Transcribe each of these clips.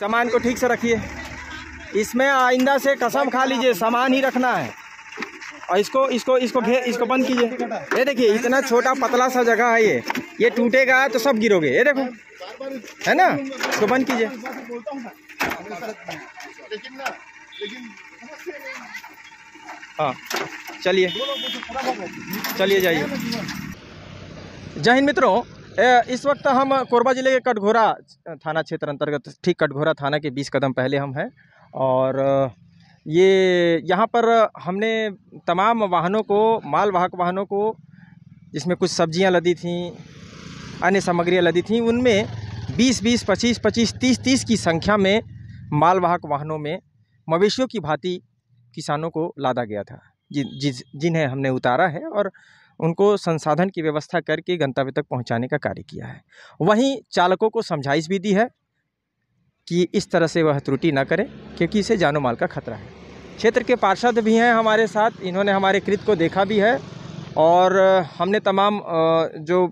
सामान को ठीक से रखिए इसमें आइंदा से कसम खा लीजिए सामान ही रखना है और इसको इसको इसको घे इसको बंद कीजिए ये देखिए इतना छोटा पतला सा जगह है ये ये टूटेगा तो सब गिरोगे ये देखो है ना इसको बंद कीजिए हाँ चलिए चलिए जाइए जय हिंद मित्रों इस वक्त हम कोरबा ज़िले के कटघोरा थाना क्षेत्र अंतर्गत ठीक कटघोरा थाना के बीस कदम पहले हम हैं और ये यहाँ पर हमने तमाम वाहनों को मालवाहक वाहनों को जिसमें कुछ सब्जियाँ लदी थी अन्य सामग्रियाँ लदी थी उनमें 20 20 25 25 30 30 की संख्या में मालवाहक वाहनों में मवेशियों की भांति किसानों को लादा गया था जिन जिस जिन्हें हमने उतारा है और उनको संसाधन की व्यवस्था करके गंतव्य तक पहुंचाने का कार्य किया है वहीं चालकों को समझाइश भी दी है कि इस तरह से वह त्रुटि ना करें क्योंकि इसे जानो माल का खतरा है क्षेत्र के पार्षद भी हैं हमारे साथ इन्होंने हमारे कृत को देखा भी है और हमने तमाम जो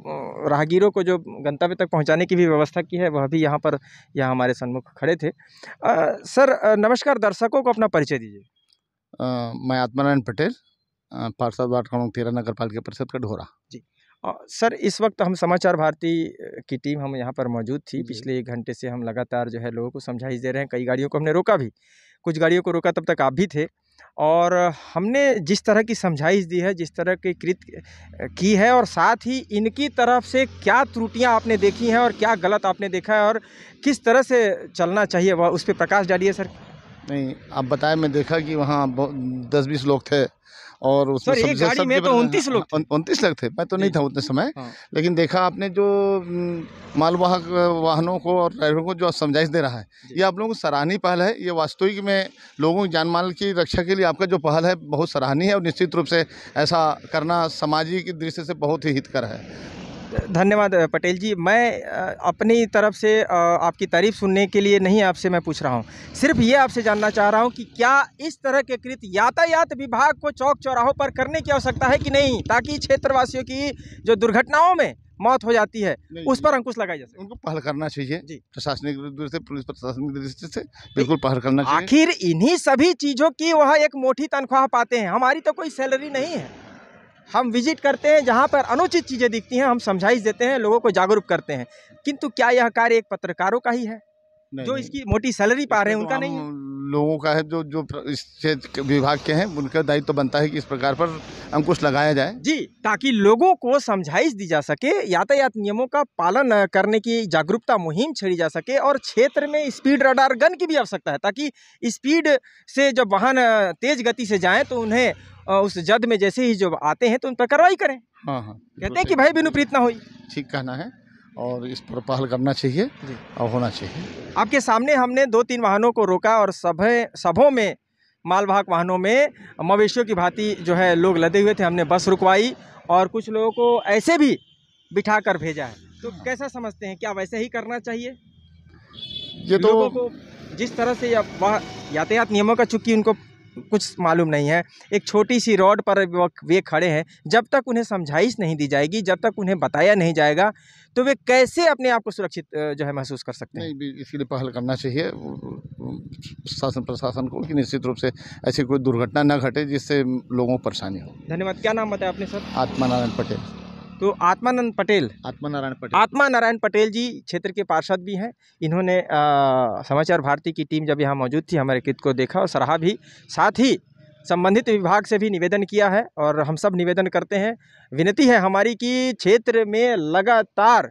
राहगीरों को जो गंतव्य तक पहुंचाने की भी व्यवस्था की है वह भी यहाँ पर यहाँ हमारे सन्मुख खड़े थे आ, सर नमस्कार दर्शकों को अपना परिचय दीजिए मैं आत्मारायण पटेल पार्षद वार्ड खड़ोंग तेरह नगर पालिका परिषद का ढोरा जी आ, सर इस वक्त हम समाचार भारती की टीम हम यहाँ पर मौजूद थी पिछले एक घंटे से हम लगातार जो है लोगों को समझाई दे रहे हैं कई गाड़ियों को हमने रोका भी कुछ गाड़ियों को रोका तब तक आप भी थे और हमने जिस तरह की समझाइश दी है जिस तरह की कृत की है और साथ ही इनकी तरफ से क्या त्रुटियां आपने देखी हैं और क्या गलत आपने देखा है और किस तरह से चलना चाहिए वह उस पर प्रकाश डालिए सर नहीं आप बताए मैं देखा कि वहाँ दस बीस लोग थे और उसमें सर, सबसे गाड़ी में तो उनतीस लोग हाँ, उनतीस लोग थे मैं तो नहीं था उतने समय हाँ। लेकिन देखा आपने जो मालवाहक वाहनों को और ड्राइवरों को जो समझाइश दे रहा है ये आप लोगों को सराहनीय पहल है ये वास्तविक में लोगों की जान माल की रक्षा के लिए आपका जो पहल है बहुत सराहनीय है और निश्चित रूप से ऐसा करना सामाजिक दृष्टि से बहुत ही हितकर है धन्यवाद पटेल जी मैं अपनी तरफ से आपकी तारीफ़ सुनने के लिए नहीं आपसे मैं पूछ रहा हूँ सिर्फ ये आपसे जानना चाह रहा हूँ कि क्या इस तरह के कृत यातायात विभाग को चौक चौराहों पर करने की आवश्यकता है कि नहीं ताकि क्षेत्रवासियों की जो दुर्घटनाओं में मौत हो जाती है उस पर अंकुश लगाया जा उनको पहल करना चाहिए प्रशासनिक दृष्टि से पुलिस प्रशासनिक दृष्टि से बिल्कुल पहल करना चाहिए आखिर इन्हीं सभी चीज़ों की वह एक मोटी तनख्वाह पाते हैं हमारी तो कोई सैलरी नहीं है हम विजिट करते हैं जहाँ पर अनुचित चीज़ें दिखती हैं हम समझाइश देते हैं लोगों को जागरूक करते हैं किंतु क्या यह कार्य एक पत्रकारों का ही है जो इसकी मोटी सैलरी पा रहे हैं तो उनका नहीं लोगों का है जो जो इस क्षेत्र विभाग के हैं उनका दायित्व तो बनता है कि इस प्रकार पर अंकुश लगाया जाए जी ताकि लोगों को समझाइश दी जा सके यातायात नियमों का पालन करने की जागरूकता मुहिम छेड़ी जा सके और क्षेत्र में स्पीड रडार गन की भी आवश्यकता है ताकि स्पीड से जब वाहन तेज गति से जाए तो उन्हें उस जद में जैसे ही जब आते हैं तो उन पर कार्रवाई करें हाँ हाँ कहते हैं कि भाई बिनुप्रीत ना हो ठीक कहना है और इस पर पहल करना चाहिए और होना चाहिए आपके सामने हमने दो तीन वाहनों को रोका और सभी सभों में मालवाहक वाहनों में मवेशियों की भांति जो है लोग लदे हुए थे हमने बस रुकवाई और कुछ लोगों को ऐसे भी बिठा कर भेजा है तो कैसा समझते हैं क्या वैसे ही करना चाहिए ये तो जिस तरह से या यातायात नियमों का चुकी उनको कुछ मालूम नहीं है एक छोटी सी रोड पर वे खड़े हैं जब तक उन्हें समझाइश नहीं दी जाएगी जब तक उन्हें बताया नहीं जाएगा तो वे कैसे अपने आप को सुरक्षित जो है महसूस कर सकते हैं इसीलिए पहल करना चाहिए शासन प्रशासन को कि निश्चित रूप से ऐसी कोई दुर्घटना न घटे जिससे लोगों को परेशानी हो धन्यवाद क्या नाम बताया आपने सर आत्मानारायण पटेल तो आत्मानंद पटेल नारायण पटेल नारायण पटेल जी क्षेत्र के पार्षद भी हैं इन्होंने समाचार भारती की टीम जब यहाँ मौजूद थी हमारे कृत को देखा और सराहा भी साथ ही संबंधित विभाग से भी निवेदन किया है और हम सब निवेदन करते हैं विनती है हमारी कि क्षेत्र में लगातार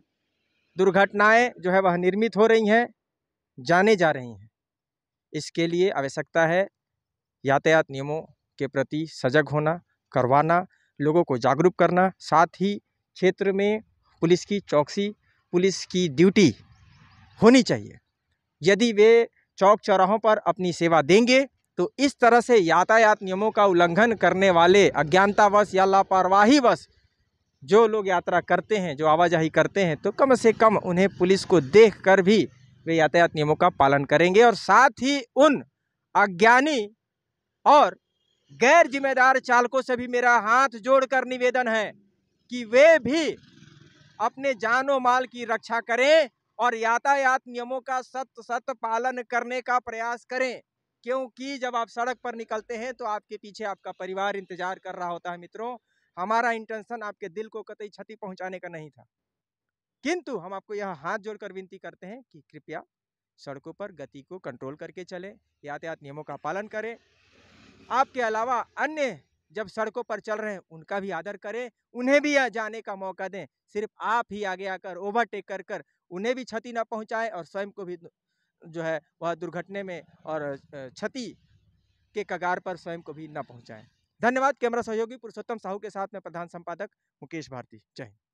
दुर्घटनाएं जो है वह निर्मित हो रही हैं जाने जा रही हैं इसके लिए आवश्यकता है यातायात नियमों के प्रति सजग होना करवाना लोगों को जागरूक करना साथ ही क्षेत्र में पुलिस की चौकसी पुलिस की ड्यूटी होनी चाहिए यदि वे चौक चौराहों पर अपनी सेवा देंगे तो इस तरह से यातायात नियमों का उल्लंघन करने वाले अज्ञानतावश या लापरवाहीवश जो लोग यात्रा करते हैं जो आवाजाही करते हैं तो कम से कम उन्हें पुलिस को देख कर भी वे यातायात नियमों का पालन करेंगे और साथ ही उन अज्ञानी और गैर जिम्मेदार चालकों से भी मेरा हाथ जोड़कर निवेदन है कि वे भी अपने जानो माल की रक्षा करें और यातायात नियमों का सत सत पालन करने का प्रयास करें क्योंकि जब आप सड़क पर निकलते हैं तो आपके पीछे आपका परिवार इंतजार कर रहा होता है मित्रों हमारा इंटेंशन आपके दिल को कतई क्षति पहुंचाने का नहीं था किंतु हम आपको यह हाथ जोड़कर विनती करते हैं कि कृपया सड़कों पर गति को कंट्रोल करके चलें यातायात नियमों का पालन करें आपके अलावा अन्य जब सड़कों पर चल रहे हैं उनका भी आदर करें उन्हें भी जाने का मौका दें सिर्फ आप ही आगे आकर ओवरटेक कर कर उन्हें भी क्षति न पहुँचाएँ और स्वयं को भी जो है वह दुर्घटना में और क्षति के कगार पर स्वयं को भी न पहुँचाएँ धन्यवाद कैमरा सहयोगी पुरुषोत्तम साहू के साथ में प्रधान संपादक मुकेश भारती जय हिंद